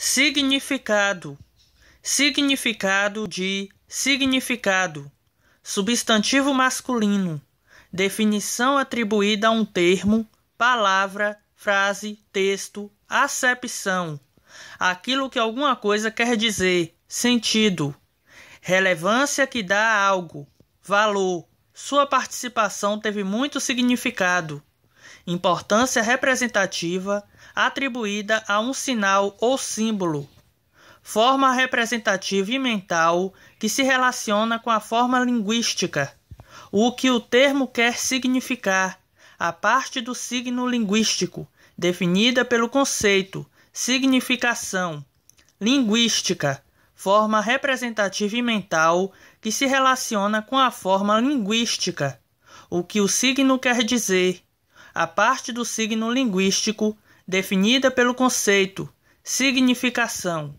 Significado: significado de significado, substantivo masculino, definição atribuída a um termo, palavra, frase, texto, acepção, aquilo que alguma coisa quer dizer, sentido, relevância que dá a algo, valor. Sua participação teve muito significado importância representativa atribuída a um sinal ou símbolo, forma representativa e mental que se relaciona com a forma linguística, o que o termo quer significar, a parte do signo linguístico, definida pelo conceito, significação, linguística, forma representativa e mental que se relaciona com a forma linguística, o que o signo quer dizer, a parte do signo linguístico definida pelo conceito significação